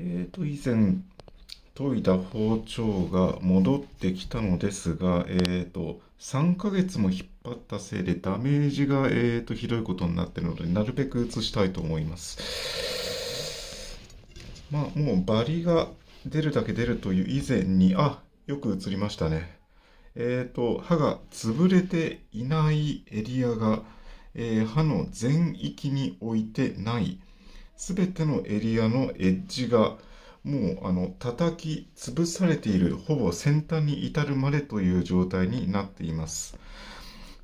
えっ、ー、と、以前、研いだ包丁が戻ってきたのですが、えっ、ー、と、3ヶ月も引っ張ったせいでダメージが、えっ、ー、と、ひどいことになってるので、なるべく移したいと思います。まあ、もうバリが出るだけ出るという以前に、あ、よく映りましたね。えっ、ー、と、歯が潰れていないエリアが、えー、歯の全域に置いてないすべてのエリアのエッジがもうあの叩き潰されているほぼ先端に至るまでという状態になっています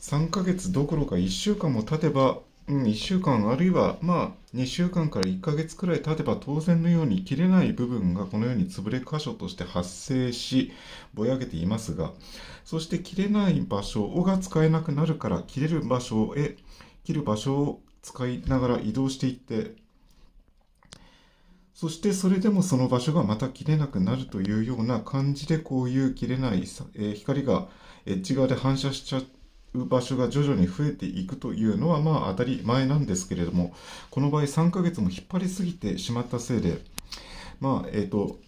3ヶ月どころか1週間も経てば、うん、1週間あるいはまあ2週間から1ヶ月くらい経てば当然のように切れない部分がこのように潰れ箇所として発生しぼやけていますがそして切れない場所が使えなくなるから切れる場所へ切る場所を使いながら移動していってそしてそれでもその場所がまた切れなくなるというような感じでこういう切れない、光がエッジ側で反射しちゃう場所が徐々に増えていくというのはまあ当たり前なんですけれどもこの場合3ヶ月も引っ張りすぎてしまったせいでまあえっ、ー、と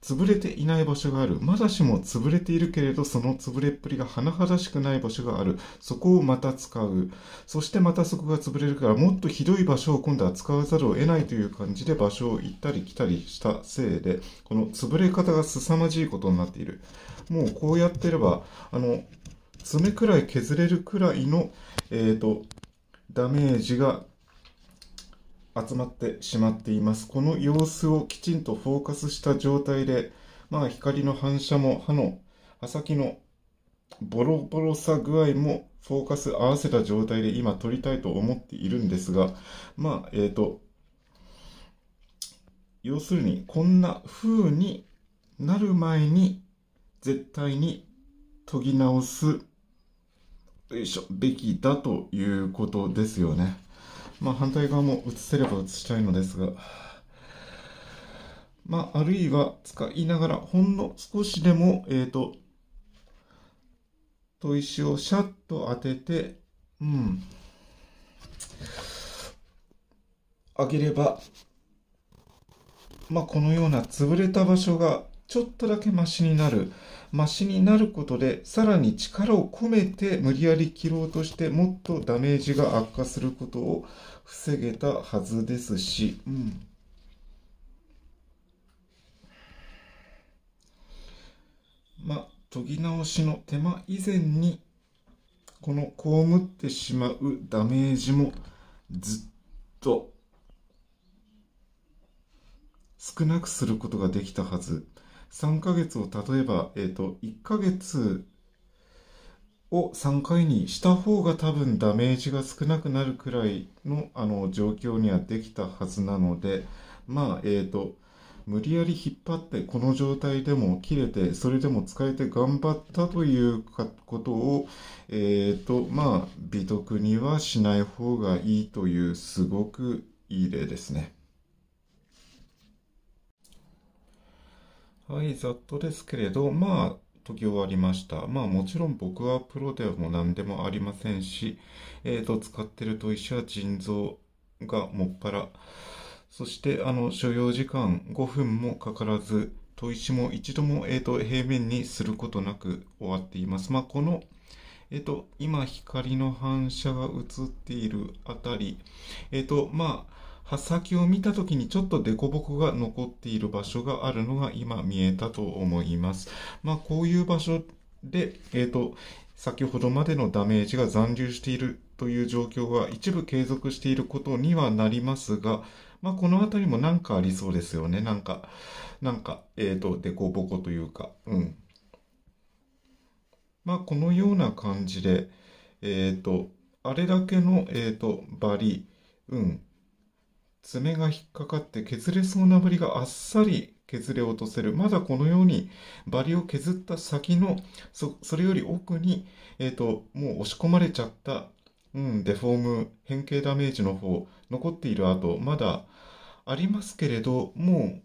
潰れていない場所がある。まだしも潰れているけれど、その潰れっぷりが甚だしくない場所がある。そこをまた使う。そしてまたそこが潰れるから、もっとひどい場所を今度は使わざるを得ないという感じで場所を行ったり来たりしたせいで、この潰れ方が凄まじいことになっている。もうこうやってれば、あの、爪くらい削れるくらいの、えっ、ー、と、ダメージが集まってしまっています。この様子をきちんとフォーカスした状態で、まあ、光の反射も歯の刃先のボロボロさ具合もフォーカス合わせた状態で今撮りたいと思っているんですが、まあ、えっ、ー、と、要するにこんな風になる前に絶対に研ぎ直す、よいしょ、べきだということですよね。まあ、反対側も映せれば映したいのですが、まあ、あるいは使いながら、ほんの少しでも、えっ、ー、と、砥石をシャッと当てて、うん、あげれば、まあ、このような潰れた場所がちょっとだけマシになる。マシになることで、さらに力を込めて無理やり切ろうとして、もっとダメージが悪化することを防げたはずですし、うん。まあ、研ぎ直しの手間以前に、この被ってしまうダメージもずっと少なくすることができたはず。3ヶ月を例えば、えっ、ー、と、1ヶ月を3回にした方が多分ダメージが少なくなるくらいのあの状況にはできたはずなので、まあ、えっ、ー、と、無理やり引っ張ってこの状態でも切れてそれでも使えて頑張ったということを、えーとまあ、美徳にはしない方がいいというすごくいい例ですね。はい、ざっとですけれど、まあ、研ぎ終わりました。まあもちろん僕はプロでも何でもありませんし、えー、と使ってる砥石は腎臓がもっぱら。そしてあの所要時間5分もかからず、砥石も一度も、えー、と平面にすることなく終わっています。まあこのえっ、ー、と、今光の反射が映っているあたり、えっ、ー、と、まあ、刃先を見た時にちょっと凸凹が残っている場所があるのが今見えたと思います。まあ、こういう場所で、えっ、ー、と、先ほどまでのダメージが残留しているという状況は一部継続していることにはなりますが、まあ、この辺りもなんかありそうですよね。なんか、なんか、えっ、ー、と、凸凹というか、うん。まあ、このような感じで、えっ、ー、と、あれだけの、えっ、ー、と、バリ、うん、爪が引っかかって削れそうなぶりがあっさり削れ落とせる。まだこのように、バリを削った先の、それより奥に、えっ、ー、と、もう押し込まれちゃった、うん、デフォーム、変形ダメージの方、残っている跡、まだありますけれど、も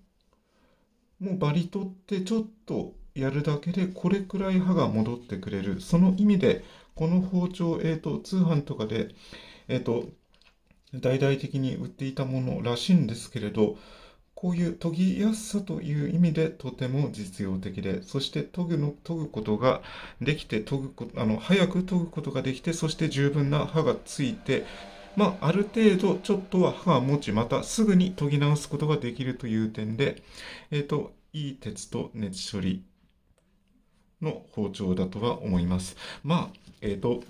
う、もうバリ取ってちょっとやるだけで、これくらい刃が戻ってくれる。その意味で、この包丁、えっ、ー、と、通販とかで、えっ、ー、と、大々的に売っていたものらしいんですけれど、こういう研ぎやすさという意味でとても実用的で、そして研ぐの研ぐことができて研ぐこあの、早く研ぐことができて、そして十分な刃がついて、まあ、ある程度ちょっとは歯が持ち、またすぐに研ぎ直すことができるという点で、えっ、ー、と、いい鉄と熱処理の包丁だとは思います。まあ、えっ、ー、と、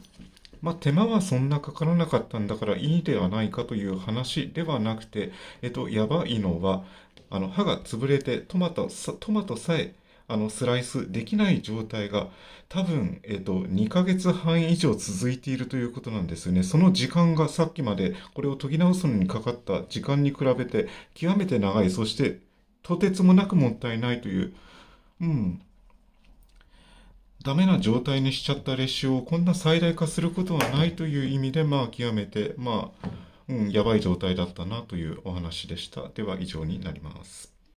まあ、手間はそんなかからなかったんだからいいではないかという話ではなくて、えっと、やばいのは、あの、歯が潰れてトマト、トマトさえ、あの、スライスできない状態が多分、えっと、2ヶ月半以上続いているということなんですよね。その時間がさっきまでこれを研ぎ直すのにかかった時間に比べて極めて長い、そしてとてつもなくもったいないという、うん、ダメな状態にしちゃった列車をこんな最大化することはないという意味で、まあ、極めて、まあ、うん、やばい状態だったなというお話でした。では、以上になります。